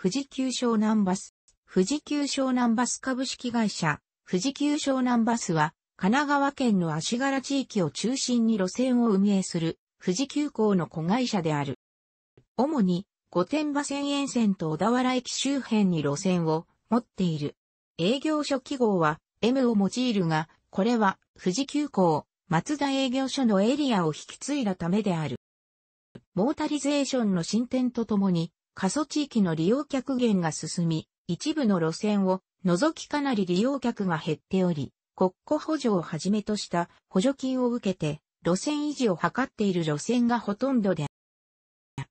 富士急湘南バス。富士急湘南バス株式会社、富士急湘南バスは、神奈川県の足柄地域を中心に路線を運営する、富士急行の子会社である。主に、御殿場線沿線と小田原駅周辺に路線を持っている。営業所記号は M を用いるが、これは富士急行、松田営業所のエリアを引き継いだためである。モータリゼーションの進展とともに、過疎地域の利用客減が進み、一部の路線を除きかなり利用客が減っており、国庫補助をはじめとした補助金を受けて、路線維持を図っている路線がほとんどで、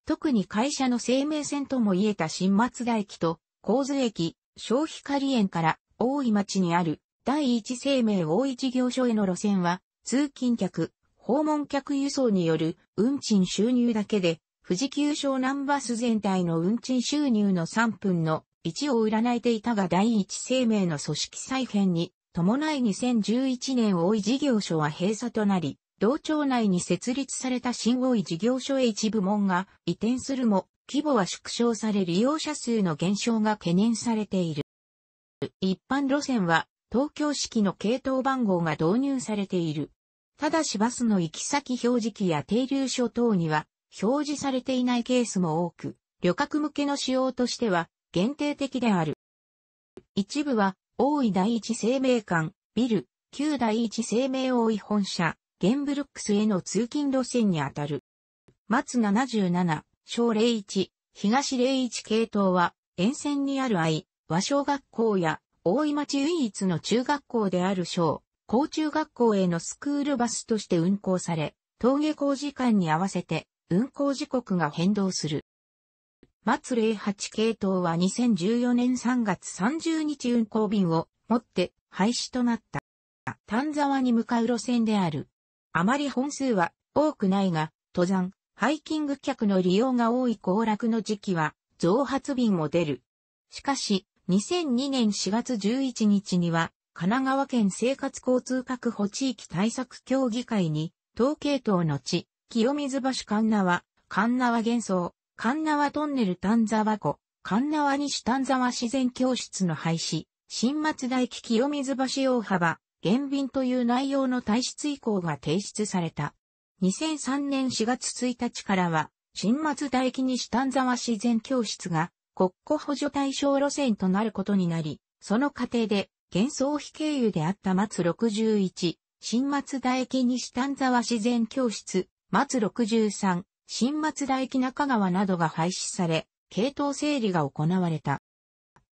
特に会社の生命線とも言えた新松田駅と、神津駅、消費仮園から大井町にある第一生命大井事業所への路線は、通勤客、訪問客輸送による運賃収入だけで富士急湘南バス全体の運賃収入の3分の1を占えていたが第一生命の組織再編に伴い2011年大井事業所は閉鎖となり、同庁内に設立された新大井事業所へ一部門が移転するも、規模は縮小され利用者数の減少が懸念されている。一般路線は東京式の系統番号が導入されている。ただしバスの行き先表示器や停留所等には表示されていないケースも多く、旅客向けの仕様としては限定的である。一部は、大井第一生命館、ビル、旧第一生命大井本社、ゲンブルックスへの通勤路線にあたる。松77、小01、東01系統は、沿線にある愛、和小学校や、大井町唯一の中学校である小、高中学校へのスクールバスとして運行され、峠工校時間に合わせて、運行時刻が変動する。松08系統は2014年3月30日運行便をもって廃止となった。丹沢に向かう路線である。あまり本数は多くないが、登山、ハイキング客の利用が多い行楽の時期は増発便も出る。しかし、2002年4月11日には、神奈川県生活交通確保地域対策協議会に、統計等の地、清水橋神縄、神縄幻想、神縄トンネル丹沢湖、神縄西丹沢自然教室の廃止、新松大駅清水橋大幅、減便という内容の体質移行が提出された。2003年4月1日からは、新松大駅西丹沢自然教室が国庫補助対象路線となることになり、その過程で、幻想費経由であった松61、新松大木西丹沢自然教室、松63、新松田駅中川などが廃止され、系統整理が行われた。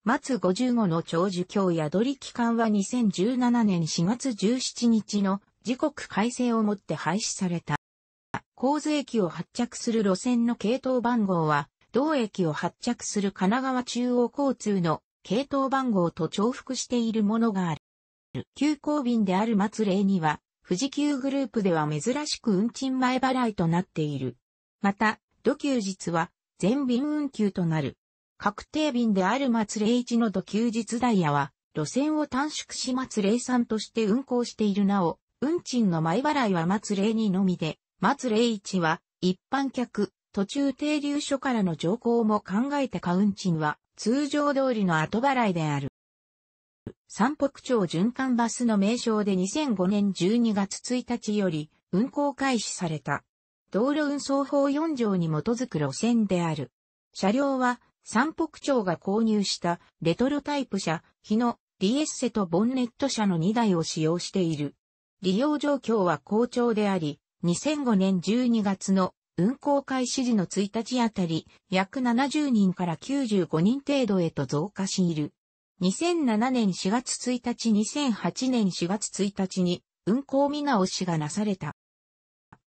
松55の長寿や宿り期間は2017年4月17日の時刻改正をもって廃止された。神津駅を発着する路線の系統番号は、同駅を発着する神奈川中央交通の系統番号と重複しているものがある。急行便である松霊には、富士急グループでは珍しく運賃前払いとなっている。また、土休日は全便運休となる。確定便である松霊一の土休日ダイヤは、路線を短縮し松霊んとして運行しているなお、運賃の前払いは松霊にのみで、松霊一は一般客、途中停留所からの乗降も考えたか運賃は通常通りの後払いである。三北町循環バスの名称で2005年12月1日より運行開始された。道路運送法4条に基づく路線である。車両は三北町が購入したレトロタイプ車、日野、リエッセとボンネット車の2台を使用している。利用状況は好調であり、2005年12月の運行開始時の1日あたり、約70人から95人程度へと増加している。2007年4月1日2008年4月1日に運行見直しがなされた。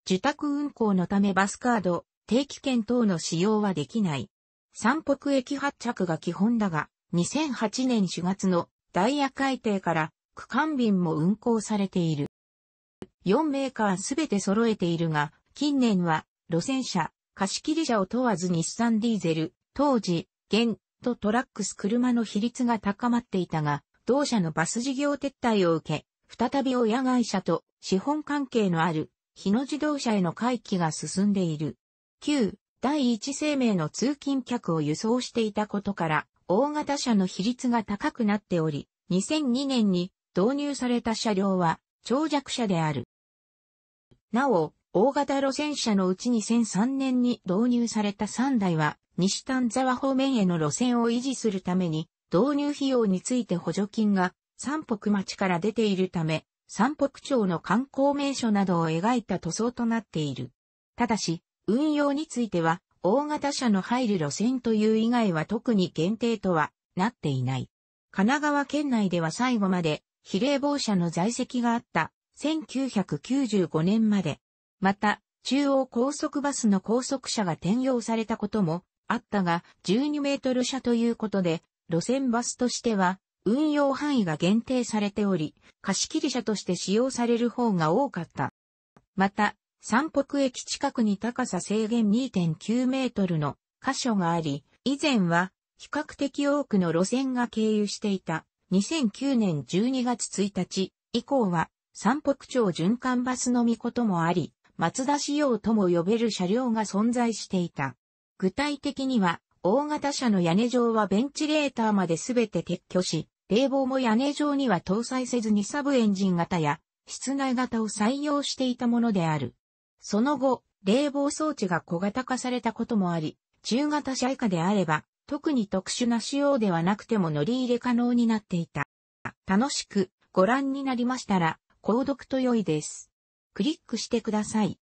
受託運行のためバスカード、定期券等の使用はできない。三北駅発着が基本だが、2008年4月のダイヤ改定から区間便も運行されている。4メーカーすべて揃えているが、近年は路線車、貸切車を問わず日産ディーゼル、当時、現、とトラックス車の比率が高まっていたが、同社のバス事業撤退を受け、再び親会社と資本関係のある日野自動車への回帰が進んでいる。旧第一生命の通勤客を輸送していたことから、大型車の比率が高くなっており、2002年に導入された車両は長尺車である。なお、大型路線車のうち2003年に導入された3台は、西丹沢方面への路線を維持するために、導入費用について補助金が三北町から出ているため、三北町の観光名所などを描いた塗装となっている。ただし、運用については、大型車の入る路線という以外は特に限定とはなっていない。神奈川県内では最後まで比例防車の在籍があった1995年までまた、中央高速バスの高速車が転用されたこともあったが、12メートル車ということで、路線バスとしては、運用範囲が限定されており、貸切車として使用される方が多かった。また、三北駅近くに高さ制限2.9メートルの箇所があり、以前は比較的多くの路線が経由していた2009年12月1日以降は三北町循環バスのみこともあり、松田仕様とも呼べる車両が存在していた。具体的には、大型車の屋根上はベンチレーターまで全て撤去し、冷房も屋根上には搭載せずにサブエンジン型や室内型を採用していたものである。その後、冷房装置が小型化されたこともあり、中型車以下であれば、特に特殊な仕様ではなくても乗り入れ可能になっていた。楽しくご覧になりましたら、購読と良いです。クリックしてください。